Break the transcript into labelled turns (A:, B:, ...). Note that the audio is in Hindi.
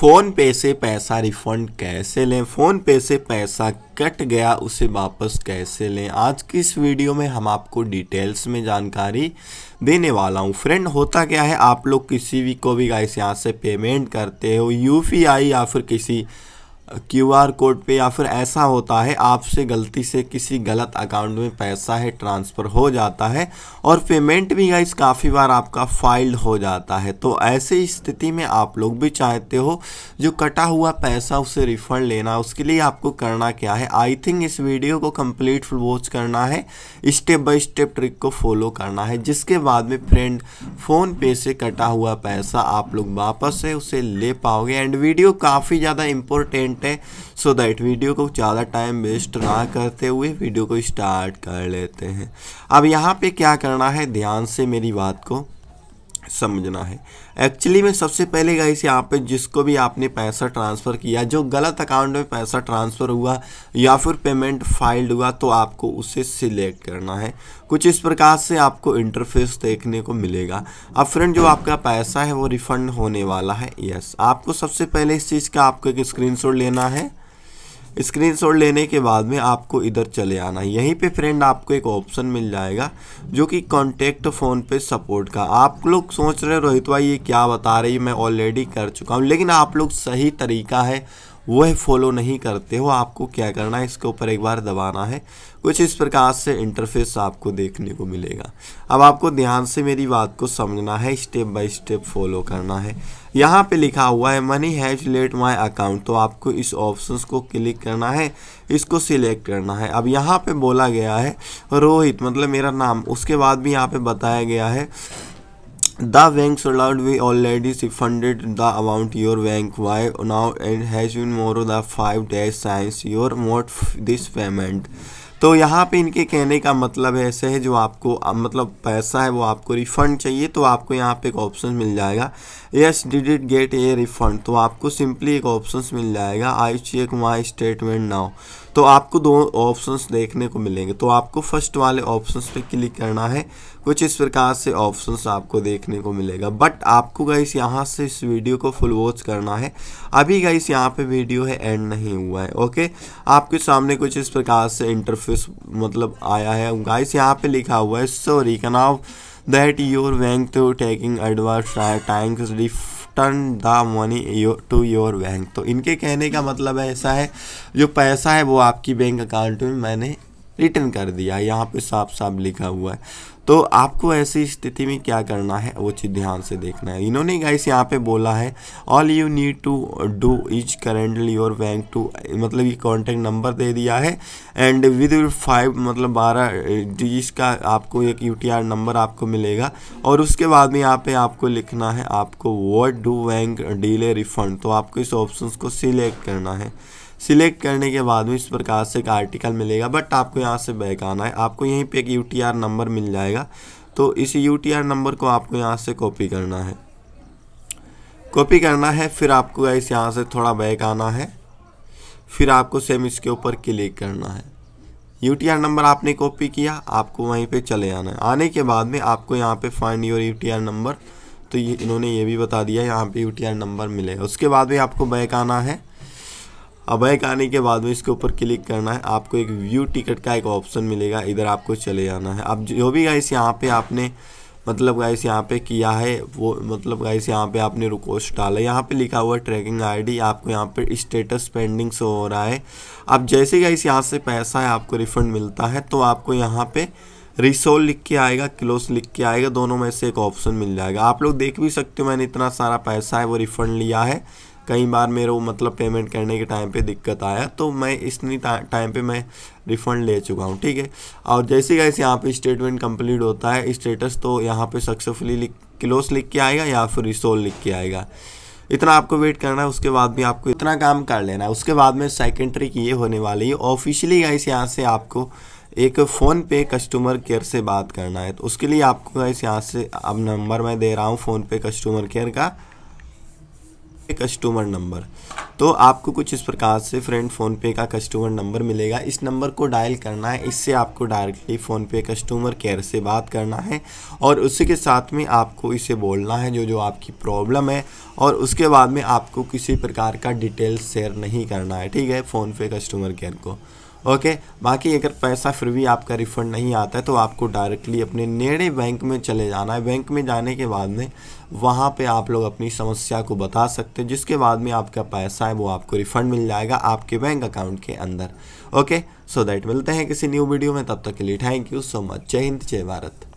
A: फ़ोन पे से पैसा रिफ़ंड कैसे लें फ़ोन पे से पैसा कट गया उसे वापस कैसे लें आज की इस वीडियो में हम आपको डिटेल्स में जानकारी देने वाला हूं फ्रेंड होता क्या है आप लोग किसी भी को भी गाइस यहां से पेमेंट करते हो यूपीआई या फिर किसी क्यू आर कोड पे या फिर ऐसा होता है आपसे गलती से किसी गलत अकाउंट में पैसा है ट्रांसफ़र हो जाता है और पेमेंट भी गाइस काफ़ी बार आपका फाइल्ड हो जाता है तो ऐसी स्थिति में आप लोग भी चाहते हो जो कटा हुआ पैसा उसे रिफ़ंड लेना उसके लिए आपको करना क्या है आई थिंक इस वीडियो को कम्प्लीट वॉच करना है स्टेप बाई स्टेप ट्रिक को फॉलो करना है जिसके बाद में फ्रेंड फ़ोन पे से कटा हुआ पैसा आप लोग वापस से उसे ले पाओगे एंड वीडियो काफ़ी ज़्यादा इम्पोर्टेंट है सो दैट वीडियो को ज़्यादा टाइम वेस्ट ना करते हुए वीडियो को स्टार्ट कर लेते हैं अब यहाँ पे क्या करना है ध्यान से मेरी बात को समझना है एक्चुअली में सबसे पहले गाइस यहाँ पे जिसको भी आपने पैसा ट्रांसफ़र किया जो गलत अकाउंट में पैसा ट्रांसफ़र हुआ या फिर पेमेंट फाइल्ड हुआ तो आपको उसे सिलेक्ट करना है कुछ इस प्रकार से आपको इंटरफेस देखने को मिलेगा अब फ्रेंड जो आपका पैसा है वो रिफ़ंड होने वाला है यस आपको सबसे पहले इस चीज़ का आपको एक स्क्रीन लेना है स्क्रीनशॉट लेने के बाद में आपको इधर चले आना यहीं पे फ्रेंड आपको एक ऑप्शन मिल जाएगा जो कि कॉन्टेक्ट फ़ोन पे सपोर्ट का आप लोग सोच रहे हो रोहित भाई ये क्या बता रही है मैं ऑलरेडी कर चुका हूँ लेकिन आप लोग सही तरीका है वह फॉलो नहीं करते हो आपको क्या करना है इसके ऊपर एक बार दबाना है कुछ इस प्रकार से इंटरफेस आपको देखने को मिलेगा अब आपको ध्यान से मेरी बात को समझना है स्टेप बाय स्टेप फॉलो करना है यहाँ पे लिखा हुआ है money has let my account तो आपको इस ऑप्शन को क्लिक करना है इसको सिलेक्ट करना है अब यहाँ पे बोला गया है रोहित मतलब मेरा नाम उसके बाद भी यहाँ पे बताया गया है The banks allowed we already refunded the amount your bank why now it has been more the five days since your what this payment तो यहाँ पे इनके कहने का मतलब ऐसे है जो आपको मतलब पैसा है वो आपको रिफ़ंड चाहिए तो आपको यहाँ पे एक ऑप्शन मिल जाएगा yes did it get a refund तो आपको सिंपली एक ऑप्शन मिल जाएगा I check my statement now तो आपको दो ऑप्शंस देखने को मिलेंगे तो आपको फर्स्ट वाले ऑप्शंस पे क्लिक करना है कुछ इस प्रकार से ऑप्शंस आपको देखने को मिलेगा बट आपको गाइस यहाँ से इस वीडियो को फुल वॉच करना है अभी गाइस यहाँ पे वीडियो है एंड नहीं हुआ है ओके आपके सामने कुछ इस प्रकार से इंटरफेस मतलब आया है गाइस यहाँ पे लिखा हुआ है sorry know that your bank to taking adverse times return the money to your bank तो इनके कहने का मतलब ऐसा है जो पैसा है वो आपकी बैंक अकाउंट में मैंने रिटर्न कर दिया है यहाँ पे साफ साफ लिखा हुआ है तो आपको ऐसी स्थिति में क्या करना है वो चीज़ ध्यान से देखना है इन्होंने गाइस यहाँ पे बोला है all you need to do is currently your bank to मतलब ये कॉन्टैक्ट नंबर दे दिया है एंड विद फाइव मतलब बारह डिजिट का आपको एक यू नंबर आपको मिलेगा और उसके बाद में यहाँ पे आपको लिखना है आपको what do bank delay refund तो आपको इस ऑप्शन को सिलेक्ट करना है सिलेक्ट करने के बाद में इस प्रकार से एक आर्टिकल मिलेगा बट आपको यहाँ से बैक आना है आपको यहीं पे एक यू नंबर मिल जाएगा तो इस यू नंबर को आपको यहाँ से कॉपी करना है कॉपी करना है फिर आपको इस यहाँ से थोड़ा बैक आना है फिर आपको सेम इसके ऊपर क्लिक करना है यू नंबर आपने कॉपी किया आपको वहीं पे चले आना है आने के बाद में आपको यहाँ पे फाइंड योर यू नंबर तो ये इन्होंने ये भी बता दिया यहाँ पे यू नंबर मिलेगा उसके बाद भी आपको बैक आना है अबैक आने के बाद में इसके ऊपर क्लिक करना है आपको एक व्यू टिकट का एक ऑप्शन मिलेगा इधर आपको चले जाना है अब जो भी गाइस यहाँ पे आपने मतलब गाइस यहाँ पे किया है वो मतलब गाइस यहाँ पे आपने रिक्वेस्ट डाला यहाँ पे लिखा हुआ ट्रैकिंग आईडी आपको यहाँ पे स्टेटस पेंडिंग शो हो रहा है अब जैसे गाइस यहाँ से पैसा है आपको रिफंड मिलता है तो आपको यहाँ पे रिसोल लिख के आएगा क्लोज लिख के आएगा दोनों में से एक ऑप्शन मिल जाएगा आप लोग देख भी सकते हो मैंने इतना सारा पैसा है वो रिफंड लिया है कई बार मेरे को मतलब पेमेंट करने के टाइम पे दिक्कत आया तो मैं इतनी टाइम पे मैं रिफ़ंड ले चुका हूँ ठीक है और जैसे गैस यहाँ पे स्टेटमेंट कंप्लीट होता है स्टेटस तो यहाँ पे सक्सेसफुली लिख क्लोज लिख के आएगा या फिर रिसोल लिख के आएगा इतना आपको वेट करना है उसके बाद भी आपको इतना काम कर लेना है उसके बाद में सेकेंड ट्रिक ये होने वाली है ऑफिशियली गाइस यहाँ से आपको एक फ़ोन पे कस्टमर केयर से बात करना है तो उसके लिए आपको गाइस यहाँ से अब नंबर मैं दे रहा हूँ फ़ोन पे कस्टमर केयर का कस्टमर नंबर तो आपको कुछ इस प्रकार से फ्रेंड फ़ोनपे का कस्टमर नंबर मिलेगा इस नंबर को डायल करना है इससे आपको डायरेक्टली फ़ोनपे कस्टमर केयर से बात करना है और उसी के साथ में आपको इसे बोलना है जो जो आपकी प्रॉब्लम है और उसके बाद में आपको किसी प्रकार का डिटेल शेयर नहीं करना है ठीक है फ़ोनपे कस्टमर केयर को ओके बाकी अगर पैसा फिर भी आपका रिफ़ंड नहीं आता है तो आपको डायरेक्टली अपने नेड़े बैंक में चले जाना है बैंक में जाने के बाद में वहाँ पे आप लोग अपनी समस्या को बता सकते हैं जिसके बाद में आपका पैसा है वो आपको रिफ़ंड मिल जाएगा आपके बैंक अकाउंट के अंदर ओके सो दैट मिलते हैं किसी न्यू वीडियो में तब तक के लिए थैंक यू सो मच जय हिंद जय भारत